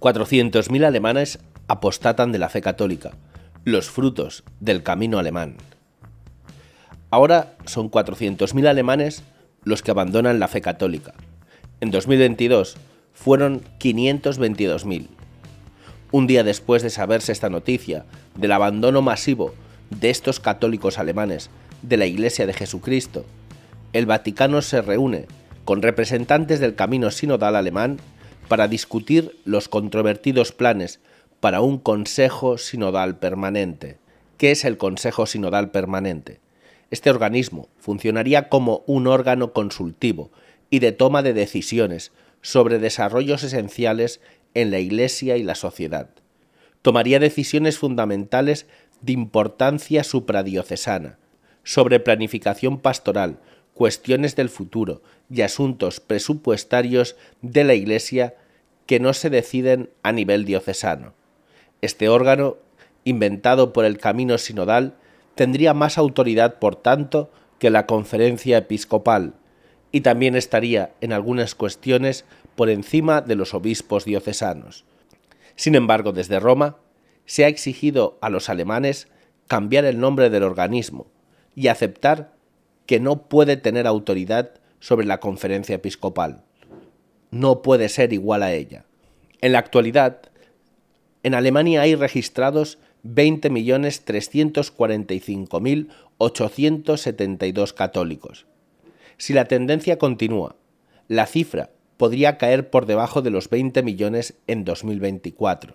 400.000 alemanes apostatan de la fe católica, los frutos del camino alemán. Ahora son 400.000 alemanes los que abandonan la fe católica. En 2022 fueron 522.000. Un día después de saberse esta noticia del abandono masivo de estos católicos alemanes de la Iglesia de Jesucristo, el Vaticano se reúne con representantes del camino sinodal alemán para discutir los controvertidos planes para un Consejo Sinodal Permanente. ¿Qué es el Consejo Sinodal Permanente? Este organismo funcionaría como un órgano consultivo y de toma de decisiones sobre desarrollos esenciales en la Iglesia y la sociedad. Tomaría decisiones fundamentales de importancia supradiocesana, sobre planificación pastoral, cuestiones del futuro y asuntos presupuestarios de la Iglesia que no se deciden a nivel diocesano. Este órgano, inventado por el camino sinodal, tendría más autoridad, por tanto, que la conferencia episcopal, y también estaría en algunas cuestiones por encima de los obispos diocesanos. Sin embargo, desde Roma se ha exigido a los alemanes cambiar el nombre del organismo y aceptar que no puede tener autoridad sobre la conferencia episcopal no puede ser igual a ella. En la actualidad, en Alemania hay registrados 20.345.872 católicos. Si la tendencia continúa, la cifra podría caer por debajo de los 20 millones en 2024.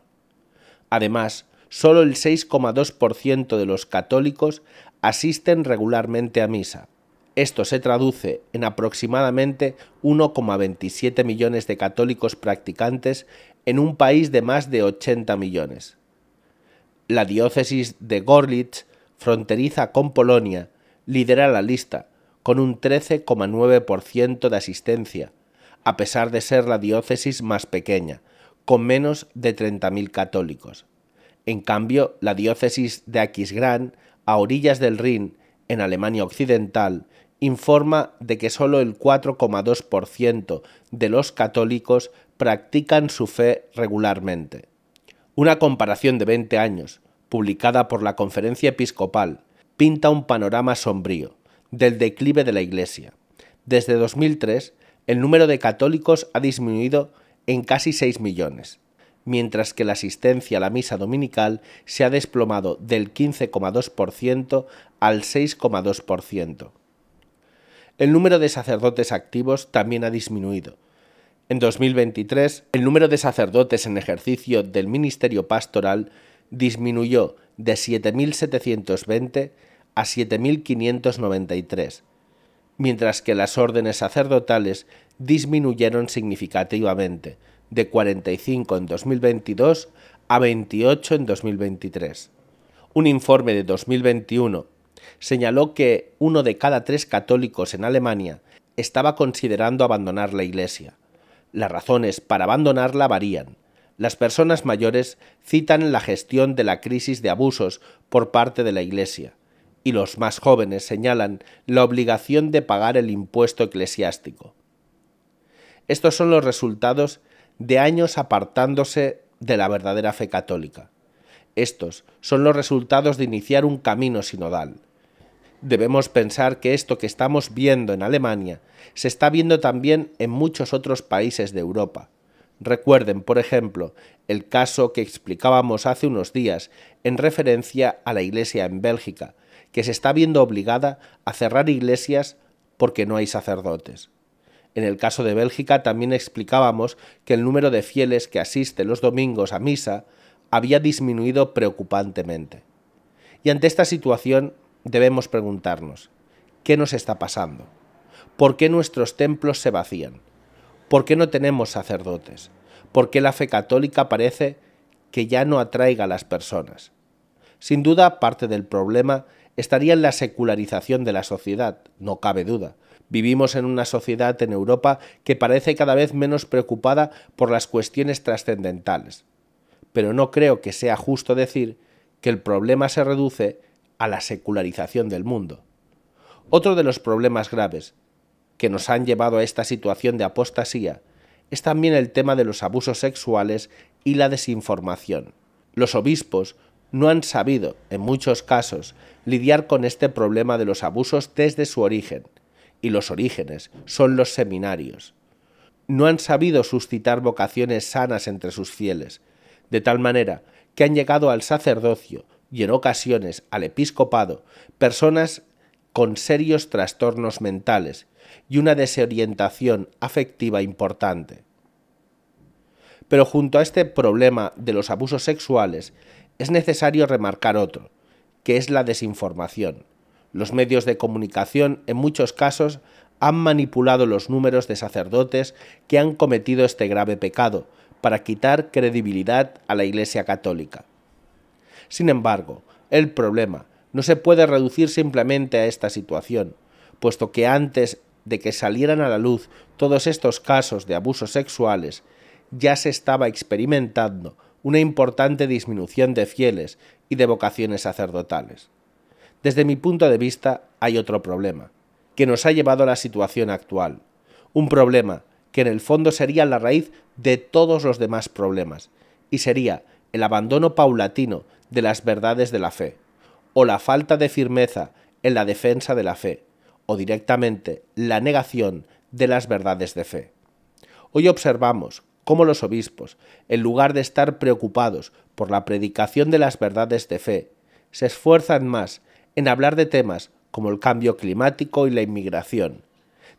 Además, solo el 6,2% de los católicos asisten regularmente a misa, esto se traduce en aproximadamente 1,27 millones de católicos practicantes en un país de más de 80 millones. La diócesis de Gorlitz, fronteriza con Polonia, lidera la lista, con un 13,9% de asistencia, a pesar de ser la diócesis más pequeña, con menos de 30.000 católicos. En cambio, la diócesis de Aquisgrán, a orillas del Rin, en Alemania Occidental, informa de que solo el 4,2% de los católicos practican su fe regularmente. Una comparación de 20 años, publicada por la Conferencia Episcopal, pinta un panorama sombrío del declive de la Iglesia. Desde 2003, el número de católicos ha disminuido en casi 6 millones, mientras que la asistencia a la misa dominical se ha desplomado del 15,2% al 6,2% el número de sacerdotes activos también ha disminuido. En 2023, el número de sacerdotes en ejercicio del ministerio pastoral disminuyó de 7.720 a 7.593, mientras que las órdenes sacerdotales disminuyeron significativamente, de 45 en 2022 a 28 en 2023. Un informe de 2021 señaló que uno de cada tres católicos en Alemania estaba considerando abandonar la Iglesia. Las razones para abandonarla varían. Las personas mayores citan la gestión de la crisis de abusos por parte de la Iglesia, y los más jóvenes señalan la obligación de pagar el impuesto eclesiástico. Estos son los resultados de años apartándose de la verdadera fe católica. Estos son los resultados de iniciar un camino sinodal, Debemos pensar que esto que estamos viendo en Alemania se está viendo también en muchos otros países de Europa. Recuerden, por ejemplo, el caso que explicábamos hace unos días en referencia a la iglesia en Bélgica, que se está viendo obligada a cerrar iglesias porque no hay sacerdotes. En el caso de Bélgica también explicábamos que el número de fieles que asiste los domingos a misa había disminuido preocupantemente. Y ante esta situación debemos preguntarnos, ¿qué nos está pasando? ¿Por qué nuestros templos se vacían? ¿Por qué no tenemos sacerdotes? ¿Por qué la fe católica parece que ya no atraiga a las personas? Sin duda, parte del problema estaría en la secularización de la sociedad, no cabe duda. Vivimos en una sociedad en Europa que parece cada vez menos preocupada por las cuestiones trascendentales. Pero no creo que sea justo decir que el problema se reduce a la secularización del mundo. Otro de los problemas graves que nos han llevado a esta situación de apostasía es también el tema de los abusos sexuales y la desinformación. Los obispos no han sabido, en muchos casos, lidiar con este problema de los abusos desde su origen, y los orígenes son los seminarios. No han sabido suscitar vocaciones sanas entre sus fieles, de tal manera que han llegado al sacerdocio y en ocasiones al episcopado personas con serios trastornos mentales y una desorientación afectiva importante. Pero junto a este problema de los abusos sexuales es necesario remarcar otro, que es la desinformación. Los medios de comunicación en muchos casos han manipulado los números de sacerdotes que han cometido este grave pecado para quitar credibilidad a la Iglesia Católica. Sin embargo, el problema no se puede reducir simplemente a esta situación, puesto que antes de que salieran a la luz todos estos casos de abusos sexuales, ya se estaba experimentando una importante disminución de fieles y de vocaciones sacerdotales. Desde mi punto de vista hay otro problema, que nos ha llevado a la situación actual, un problema que en el fondo sería la raíz de todos los demás problemas, y sería el abandono paulatino de las verdades de la fe, o la falta de firmeza en la defensa de la fe, o directamente la negación de las verdades de fe. Hoy observamos cómo los obispos, en lugar de estar preocupados por la predicación de las verdades de fe, se esfuerzan más en hablar de temas como el cambio climático y la inmigración.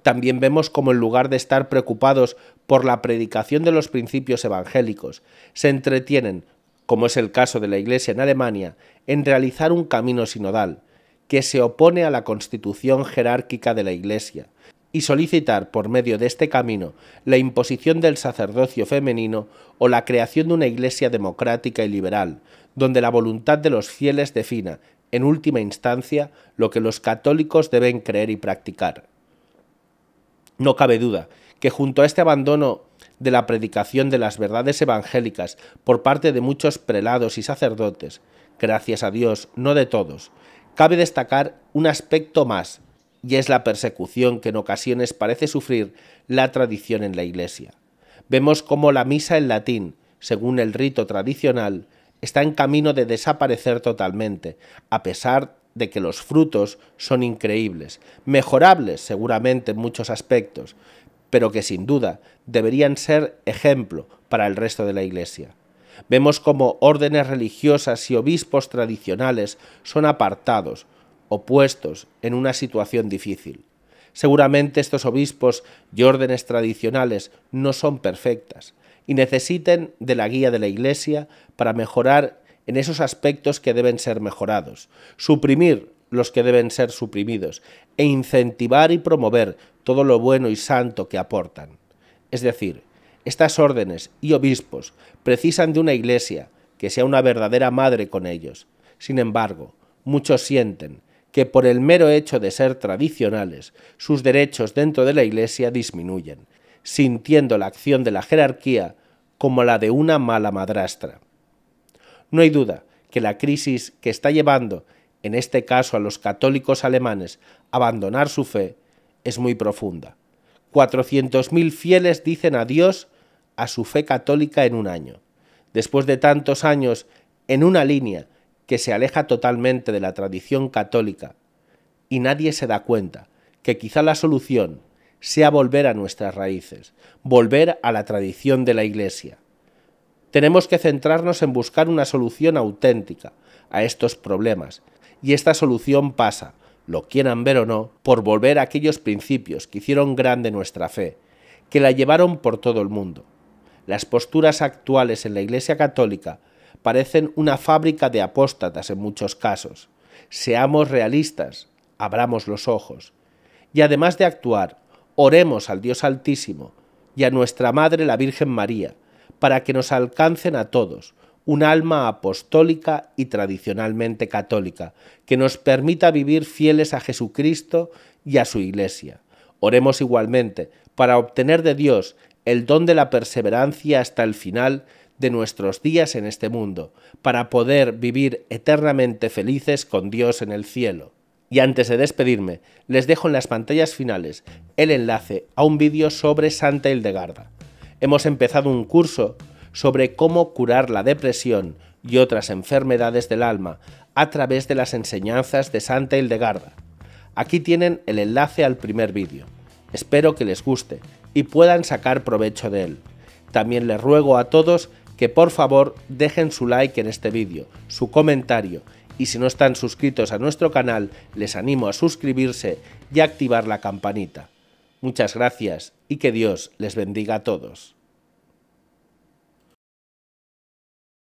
También vemos cómo en lugar de estar preocupados por la predicación de los principios evangélicos, se entretienen como es el caso de la Iglesia en Alemania, en realizar un camino sinodal, que se opone a la constitución jerárquica de la Iglesia, y solicitar por medio de este camino la imposición del sacerdocio femenino o la creación de una Iglesia democrática y liberal, donde la voluntad de los fieles defina, en última instancia, lo que los católicos deben creer y practicar. No cabe duda que junto a este abandono de la predicación de las verdades evangélicas por parte de muchos prelados y sacerdotes, gracias a Dios, no de todos, cabe destacar un aspecto más, y es la persecución que en ocasiones parece sufrir la tradición en la Iglesia. Vemos cómo la misa en latín, según el rito tradicional, está en camino de desaparecer totalmente, a pesar de que los frutos son increíbles, mejorables seguramente en muchos aspectos, pero que sin duda deberían ser ejemplo para el resto de la Iglesia. Vemos cómo órdenes religiosas y obispos tradicionales son apartados, opuestos, en una situación difícil. Seguramente estos obispos y órdenes tradicionales no son perfectas y necesiten de la guía de la Iglesia para mejorar en esos aspectos que deben ser mejorados, suprimir los que deben ser suprimidos, e incentivar y promover todo lo bueno y santo que aportan. Es decir, estas órdenes y obispos precisan de una iglesia que sea una verdadera madre con ellos. Sin embargo, muchos sienten que por el mero hecho de ser tradicionales, sus derechos dentro de la iglesia disminuyen, sintiendo la acción de la jerarquía como la de una mala madrastra. No hay duda que la crisis que está llevando en este caso a los católicos alemanes, abandonar su fe, es muy profunda. 400.000 fieles dicen adiós a su fe católica en un año. Después de tantos años, en una línea que se aleja totalmente de la tradición católica, y nadie se da cuenta que quizá la solución sea volver a nuestras raíces, volver a la tradición de la Iglesia. Tenemos que centrarnos en buscar una solución auténtica a estos problemas y esta solución pasa, lo quieran ver o no, por volver a aquellos principios que hicieron grande nuestra fe, que la llevaron por todo el mundo. Las posturas actuales en la Iglesia Católica parecen una fábrica de apóstatas en muchos casos. Seamos realistas, abramos los ojos. Y además de actuar, oremos al Dios Altísimo y a nuestra Madre la Virgen María, para que nos alcancen a todos, un alma apostólica y tradicionalmente católica, que nos permita vivir fieles a Jesucristo y a su Iglesia. Oremos igualmente para obtener de Dios el don de la perseverancia hasta el final de nuestros días en este mundo, para poder vivir eternamente felices con Dios en el cielo. Y antes de despedirme, les dejo en las pantallas finales el enlace a un vídeo sobre Santa Hildegarda. Hemos empezado un curso sobre cómo curar la depresión y otras enfermedades del alma a través de las enseñanzas de Santa Hildegarda. Aquí tienen el enlace al primer vídeo. Espero que les guste y puedan sacar provecho de él. También les ruego a todos que por favor dejen su like en este vídeo, su comentario y si no están suscritos a nuestro canal les animo a suscribirse y activar la campanita. Muchas gracias y que Dios les bendiga a todos.